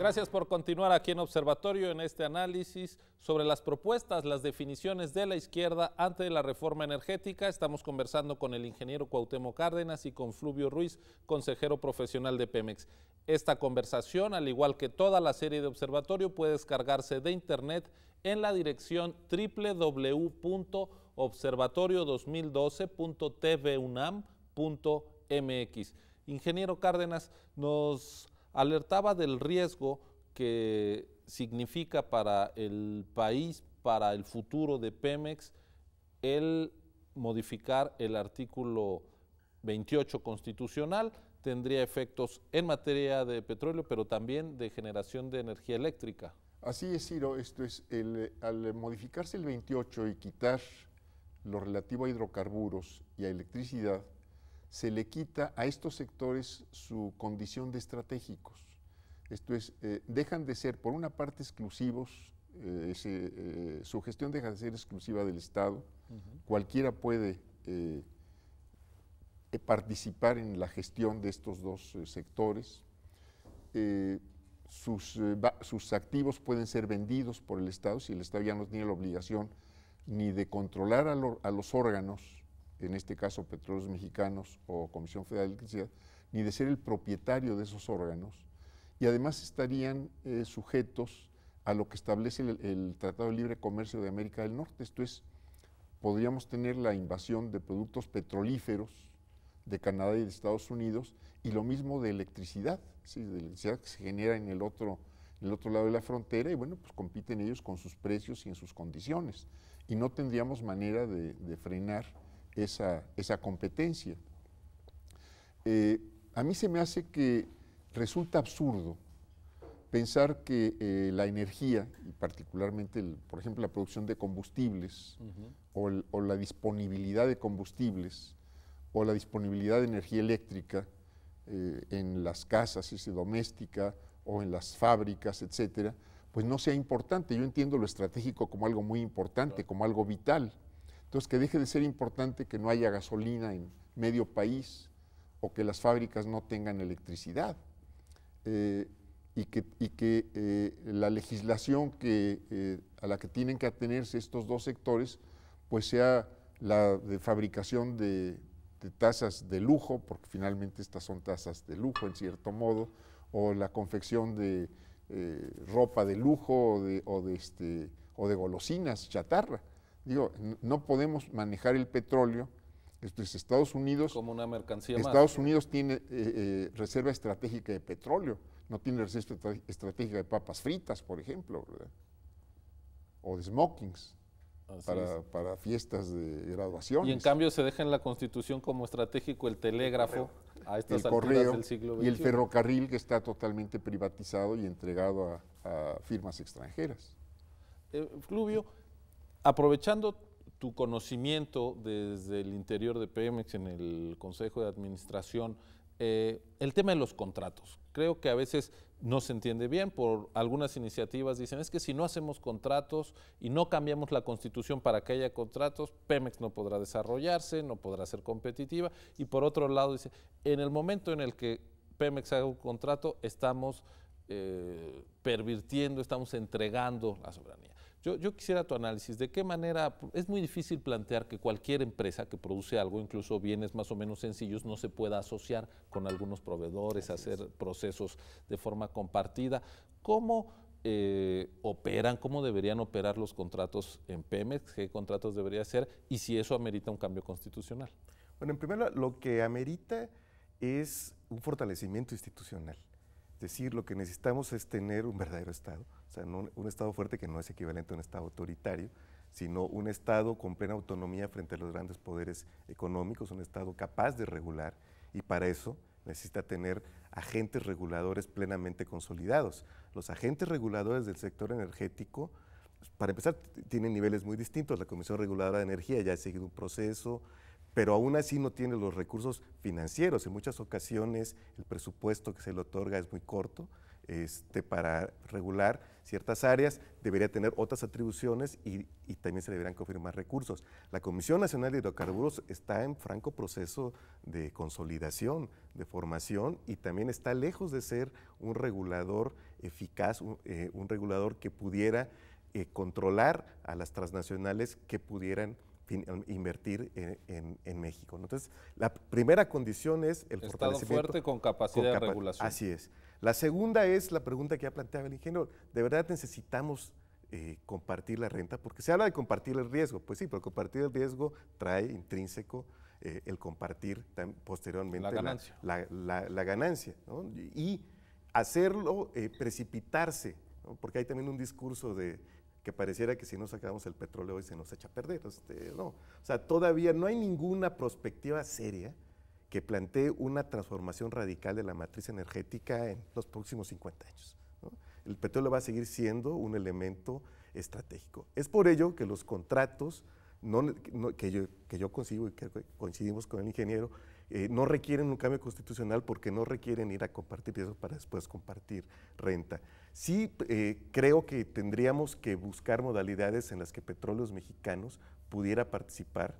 Gracias por continuar aquí en Observatorio en este análisis sobre las propuestas, las definiciones de la izquierda ante la reforma energética. Estamos conversando con el ingeniero Cuauhtémoc Cárdenas y con Fluvio Ruiz, consejero profesional de Pemex. Esta conversación, al igual que toda la serie de Observatorio, puede descargarse de internet en la dirección www.observatorio2012.tvunam.mx. Ingeniero Cárdenas, nos alertaba del riesgo que significa para el país, para el futuro de Pemex, el modificar el artículo 28 constitucional, tendría efectos en materia de petróleo, pero también de generación de energía eléctrica. Así es, Ciro, esto es, el, al modificarse el 28 y quitar lo relativo a hidrocarburos y a electricidad, se le quita a estos sectores su condición de estratégicos. Esto es, eh, dejan de ser, por una parte, exclusivos, eh, eh, su gestión deja de ser exclusiva del Estado, cualquiera puede participar en la gestión de estos dos sectores, sus, activos pueden ser vendidos por el Estado, si el Estado ya no tiene la obligación ni de controlar a los órganos en este caso Petróleos Mexicanos o Comisión Federal de Electricidad, ni de ser el propietario de esos órganos, y además estarían eh, sujetos a lo que establece el, Tratado de Libre Comercio de América del Norte. Esto es, podríamos tener la invasión de productos petrolíferos de Canadá y de Estados Unidos, y lo mismo de electricidad, de electricidad que se genera en el otro el otro lado de la frontera y bueno, pues compiten ellos con sus precios y en sus condiciones. Y no tendríamos manera de, de frenar esa, competencia. Eh, a mí se me hace que resulta absurdo pensar que eh, la energía, y particularmente, por ejemplo, la producción de combustibles o, la disponibilidad de combustibles o la disponibilidad de energía eléctrica eh, en las casas, si doméstica o en las fábricas, etcétera, pues no sea importante. Yo entiendo lo estratégico como algo muy importante, como algo vital, entonces, que deje de ser importante que no haya gasolina en medio país o que las fábricas no tengan electricidad. Eh, y que, eh, la legislación eh, a la que tienen que atenerse estos dos sectores, pues sea la de fabricación de, tazas tasas de lujo, porque finalmente estas son tasas de lujo en cierto modo, o la confección de ropa de lujo o de este, golosinas, chatarra. Digo, no podemos manejar el petróleo. Entonces, Estados Unidos. Como una mercancía Estados Unidos tiene eh, eh, reserva estratégica de petróleo, no tiene reserva estratégica de papas fritas, por ejemplo, O de smokings. Para, fiestas de graduación. Y en cambio se deja en la Constitución como estratégico el telégrafo a estas el correo Y el ferrocarril que está totalmente privatizado y entregado a, firmas extranjeras. Eh, aprovechando tu conocimiento desde el interior de Pemex en el Consejo de Administración, eh, el tema de los contratos. Creo que a veces no se entiende bien por algunas iniciativas. Dicen, es que si no hacemos contratos y no cambiamos la constitución para que haya contratos, Pemex no podrá desarrollarse, no podrá ser competitiva. Y por otro lado, dice, en el momento en el que Pemex haga un contrato, estamos eh, pervirtiendo, estamos entregando la soberanía. Yo, quisiera tu análisis, ¿de qué manera es muy difícil plantear que cualquier empresa que produce algo, incluso bienes más o menos sencillos, no se pueda asociar con algunos proveedores, hacer procesos de forma compartida? ¿Cómo eh, operan, cómo deberían operar los contratos en Pemex, qué contratos debería ser y si eso amerita un cambio constitucional? Bueno, en primer lugar, lo que amerita es un fortalecimiento institucional. Es decir, lo que necesitamos es tener un verdadero Estado, o sea, un Estado fuerte que no es equivalente a un Estado autoritario, sino un Estado con plena autonomía frente a los grandes poderes económicos, un Estado capaz de regular y para eso necesita tener agentes reguladores plenamente consolidados. Los agentes reguladores del sector energético, pues, para empezar, tienen niveles muy distintos. La Comisión Reguladora de Energía ya ha seguido un proceso, pero aún así no tiene los recursos financieros. En muchas ocasiones el presupuesto que se le otorga es muy corto este, para regular ciertas áreas, debería tener otras atribuciones y, también se deberían confirmar recursos. La Comisión Nacional de Hidrocarburos está en franco proceso de consolidación, de formación y también está lejos de ser un regulador eficaz, un, eh, regulador que pudiera eh, controlar a las transnacionales que pudieran Em, invertir e, en, México. Entonces, la primera condición es el Estado fortalecimiento. fuerte con capacidad de regulación. Así es. La segunda es la pregunta que ha planteado el ingeniero. ¿De verdad necesitamos eh, compartir la renta? Porque se habla de compartir el riesgo. Pues sí, pero compartir el riesgo trae intrínseco eh, el compartir posteriormente la ganancia. La, ganancia Y hacerlo eh, precipitarse, porque hay también un discurso de que pareciera que si no sacamos el petróleo hoy se nos echa a perder. Este, no. O sea, todavía no hay ninguna perspectiva seria que plantee una transformación radical de la matriz energética en los próximos 50 años. El petróleo va a seguir siendo un elemento estratégico. Es por ello que los contratos que, yo, que yo consigo y que coincidimos con el ingeniero, eh, no requieren un cambio constitucional porque no requieren ir a compartir eso para después compartir renta. Sí eh, creo que tendríamos que buscar modalidades en las que petróleos mexicanos pudiera participar,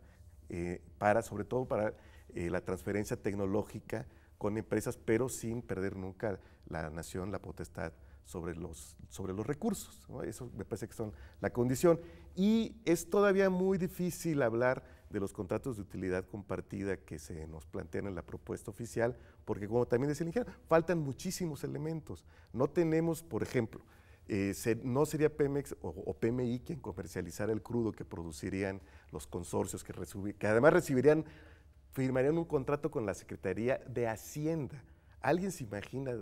eh, para, sobre todo para la transferencia tecnológica con empresas, pero sin perder nunca la nación, la potestad sobre los, sobre los recursos. Eso me parece que son la condición. Y es todavía muy difícil hablar de los contratos de utilidad compartida que se nos plantean en la propuesta oficial, porque como también decía el ingeniero, faltan muchísimos elementos. No tenemos, por ejemplo, eh, no sería Pemex o, PMI quien comercializara el crudo que producirían los consorcios, que, que además recibirían, firmarían un contrato con la Secretaría de Hacienda. ¿Alguien se imagina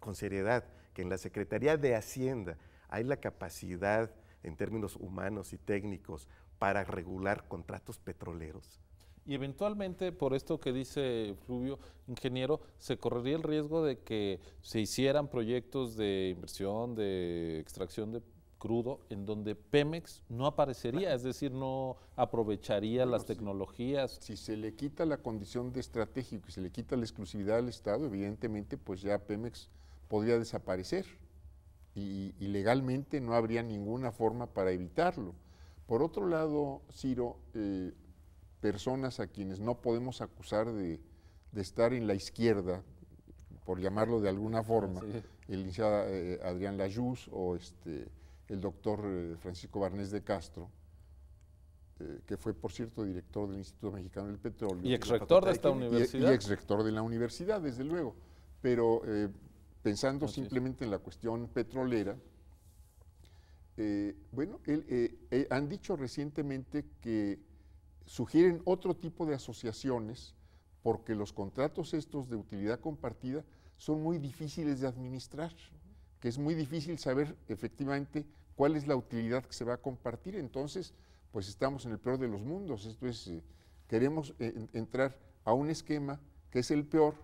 con seriedad que en la Secretaría de Hacienda hay la capacidad en términos humanos y técnicos para regular contratos petroleros. Y eventualmente, por esto que dice Fluvio, ingeniero, se correría el riesgo de que se hicieran proyectos de inversión, de extracción de crudo, en donde Pemex no aparecería, es decir, no aprovecharía las tecnologías. Si, se le quita la condición de estratégico y se le quita la exclusividad al Estado, evidentemente, pues ya Pemex podría desaparecer y legalmente no habría ninguna forma para evitarlo. Por otro lado, Ciro, eh, personas a quienes no podemos acusar de, estar en la izquierda, por llamarlo de alguna forma, el licenciado eh, Adrián Layuz o este, el doctor eh, Francisco Barnés de Castro, que fue, por cierto, director del Instituto Mexicano del Petróleo. Y exrector de esta universidad. Y, exrector de la universidad, desde luego. Pero pensando simplemente en la cuestión petrolera, eh, bueno, eh, eh, han dicho recientemente que sugieren otro tipo de asociaciones porque los contratos estos de utilidad compartida son muy difíciles de administrar, que es muy difícil saber efectivamente cuál es la utilidad que se va a compartir. Entonces, pues estamos en el peor de los mundos. Esto es, queremos entrar a un esquema que es el peor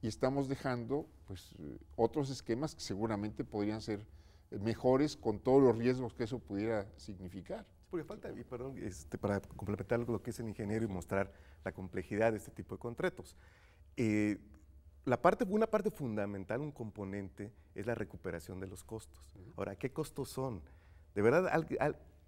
y estamos dejando pues, otros esquemas que seguramente podrían ser mejores con todos los riesgos que eso pudiera significar. Porque falta, perdón, este, para complementar lo que es el ingeniero y mostrar la complejidad de este tipo de contratos. Eh, la parte, una parte fundamental, un componente, es la recuperación de los costos. Ahora, ¿qué costos son? De verdad,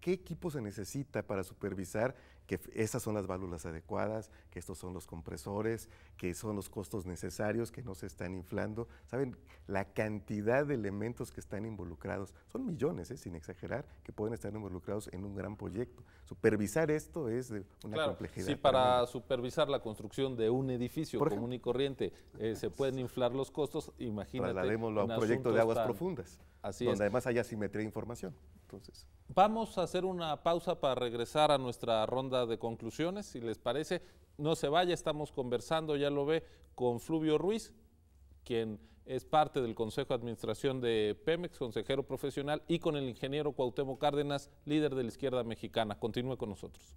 ¿qué equipo se necesita para supervisar que esas son las válvulas adecuadas, que estos son los compresores, que son los costos necesarios, que no se están inflando. ¿Saben? La cantidad de elementos que están involucrados, son millones, ¿eh? sin exagerar, que pueden estar involucrados en un gran proyecto. Supervisar esto es una complejidad. Si para supervisar la construcción de un edificio común y corriente eh, se pueden inflar los costos, imagínate. Trasladémoslo a un proyecto de aguas profundas, Así donde además haya asimetría de información. Entonces. Vamos a hacer una pausa para regresar a nuestra ronda de conclusiones, si les parece. No se vaya, estamos conversando, ya lo ve, con Fluvio Ruiz, quien es parte del Consejo de Administración de Pemex, consejero profesional, y con el ingeniero Cuauhtémoc Cárdenas, líder de la izquierda mexicana. Continúe con nosotros.